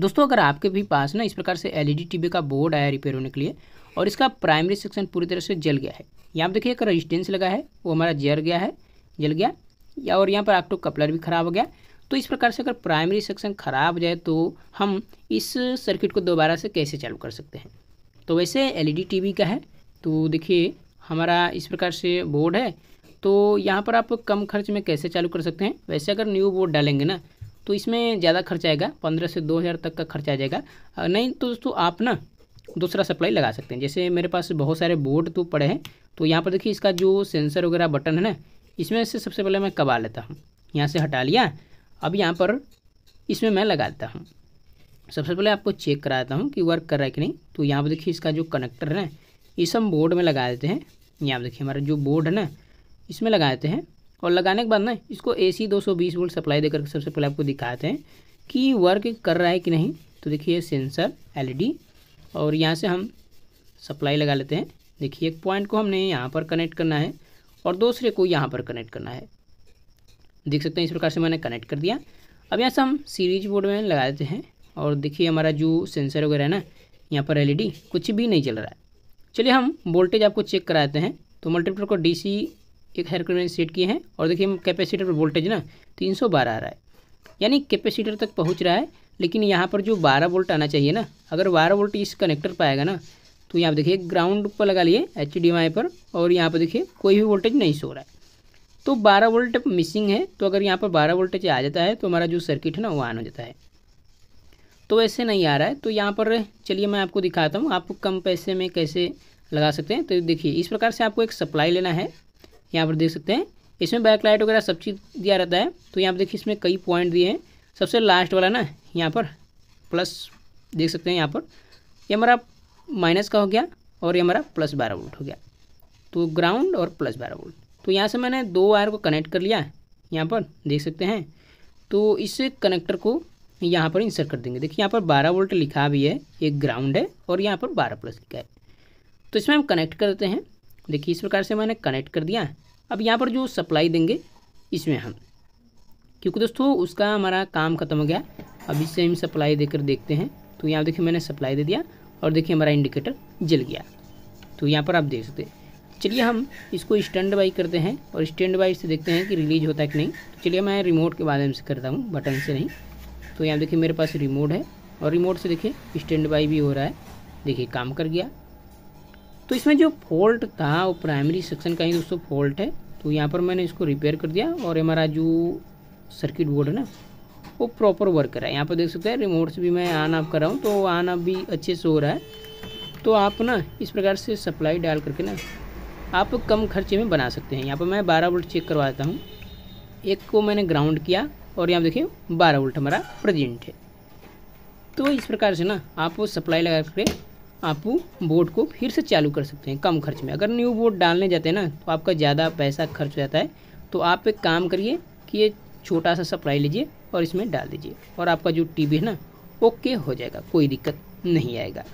दोस्तों अगर आपके भी पास ना इस प्रकार से एलईडी टीवी e का बोर्ड आया रिपेयर होने के लिए और इसका प्राइमरी सेक्शन पूरी तरह से जल गया है यहाँ पर देखिए एक रजिस्टेंस लगा है वो हमारा जर गया है जल गया या और यहाँ पर आपको कपलर भी खराब हो गया तो इस प्रकार से अगर प्राइमरी सेक्शन खराब हो जाए तो हम इस सर्किट को दोबारा से कैसे चालू कर सकते हैं तो वैसे एल ई e का है तो देखिए हमारा इस प्रकार से बोर्ड है तो यहाँ पर आप कम खर्च में कैसे चालू कर सकते हैं वैसे अगर न्यू बोर्ड डालेंगे ना तो इसमें ज़्यादा खर्च आएगा पंद्रह से दो हज़ार तक का खर्च आ जाएगा नहीं तो दोस्तों आप ना दूसरा सप्लाई लगा सकते हैं जैसे मेरे पास बहुत सारे बोर्ड तो पड़े हैं तो यहाँ पर देखिए इसका जो सेंसर वगैरह बटन है ना इसमें से सबसे पहले मैं कबा लेता हूँ यहाँ से हटा लिया अब यहाँ पर इसमें मैं लगा लेता हूँ सबसे पहले आपको चेक कराता हूँ कि वर्क कर रहा है कि नहीं तो यहाँ पर देखिए इसका जो कनेक्टर है ना इस हम बोर्ड में लगा देते हैं यहाँ पर देखिए हमारा जो बोर्ड है ना इसमें लगा देते हैं और लगाने के बाद ना इसको ए सी दो सौ बीस वोल्ट सप्लाई देकर सबसे पहले आपको दिखाते हैं कि वर्क कर रहा है कि नहीं तो देखिए सेंसर एलईडी e और यहाँ से हम सप्लाई लगा लेते हैं देखिए एक पॉइंट को हमने यहाँ पर कनेक्ट करना है और दूसरे को यहाँ पर कनेक्ट करना है देख सकते हैं इस प्रकार से मैंने कनेक्ट कर दिया अब यहाँ से हम सीरीज बोर्ड में लगा देते हैं और देखिए हमारा जो सेंसर वगैरह है ना यहाँ पर एलईडी e कुछ भी नहीं चल रहा है चलिए हम वोल्टेज आपको चेक कराते हैं तो मल्टीप्लेक्सर को डीसी एक हर मैंने सेट किए हैं और देखिए कैपेसिटर पर वोल्टेज ना तीन सौ बारह आ रहा है यानी कैपेसिटर तक पहुँच रहा है लेकिन यहाँ पर जो बारह वोल्ट आना चाहिए ना अगर बारह वोल्ट इस कनेक्टर पर आएगा ना तो यहाँ पर देखिए ग्राउंड पर लगा लिए एच पर और यहाँ पर देखिए कोई भी वोल्टेज नहीं सो रहा है तो 12 वोल्ट मिसिंग है तो अगर यहाँ पर 12 वोल्टेज आ जाता है तो हमारा जो सर्किट है ना वो ऑन हो जाता है तो ऐसे नहीं आ रहा है तो यहाँ पर चलिए मैं आपको दिखाता हूँ आप कम पैसे में कैसे लगा सकते हैं तो देखिए इस प्रकार से आपको एक सप्लाई लेना है यहाँ पर देख सकते हैं इसमें बैकलाइट वगैरह सब चीज़ दिया रहता है तो यहाँ पर देखिए इसमें कई पॉइंट दिए हैं सबसे लास्ट वाला ना यहाँ पर प्लस देख सकते हैं यहाँ पर ये यह हमारा माइनस का हो गया और ये हमारा प्लस बारह वोल्ट हो गया तो ग्राउंड और प्लस बारह वोल्ट तो यहाँ से मैंने दो वायर को कनेक्ट कर लिया यहाँ पर देख सकते हैं तो इस कनेक्टर को यहाँ पर इंसर्ट कर देंगे देखिए यहाँ पर बारह वोल्ट लिखा भी है एक ग्राउंड है और यहाँ पर बारह प्लस लिखा है तो इसमें हम कनेक्ट कर देते हैं देखिए इस प्रकार से मैंने कनेक्ट कर दिया अब यहाँ पर जो सप्लाई देंगे इसमें हम क्योंकि दोस्तों उसका हमारा काम खत्म हो गया अब इससे हम सप्लाई देकर देखते हैं तो यहाँ देखिए मैंने सप्लाई दे दिया और देखिए हमारा इंडिकेटर जल गया तो यहाँ पर आप देख सकते हैं चलिए हम इसको स्टैंड बाई करते हैं और स्टैंड बाई से देखते हैं कि रिलीज होता है कि नहीं तो चलिए मैं रिमोट के माध्यम से करता हूँ बटन से नहीं तो यहाँ देखिए मेरे पास रिमोट है और रिमोट से देखिए स्टैंड बाई भी हो रहा है देखिए काम कर गया तो इसमें जो फॉल्ट था वो प्राइमरी सेक्शन का ही दोस्तों फॉल्ट है तो यहाँ पर मैंने इसको रिपेयर कर दिया और हमारा जो सर्किट बोर्ड है ना वो प्रॉपर वर्क कर रहा है यहाँ पर देख सकते हैं रिमोट से भी मैं ऑन ऑफ कर रहा हूँ तो ऑन ऑफ भी अच्छे से हो रहा है तो आप ना इस प्रकार से सप्लाई डाल करके ना आप कम खर्चे में बना सकते हैं यहाँ पर मैं बारह वोल्ट चेक करवा देता हूँ एक को मैंने ग्राउंड किया और यहाँ देखिए बारह वोल्ट हमारा प्रेजेंट है तो इस प्रकार से ना आप वो सप्लाई लगा करके आप बोर्ड को फिर से चालू कर सकते हैं कम खर्च में अगर न्यू बोर्ड डालने जाते हैं ना तो आपका ज़्यादा पैसा खर्च हो जाता है तो आप एक काम करिए कि ये छोटा सा सप्लाई लीजिए और इसमें डाल दीजिए और आपका जो टीवी है ना ओके हो जाएगा कोई दिक्कत नहीं आएगा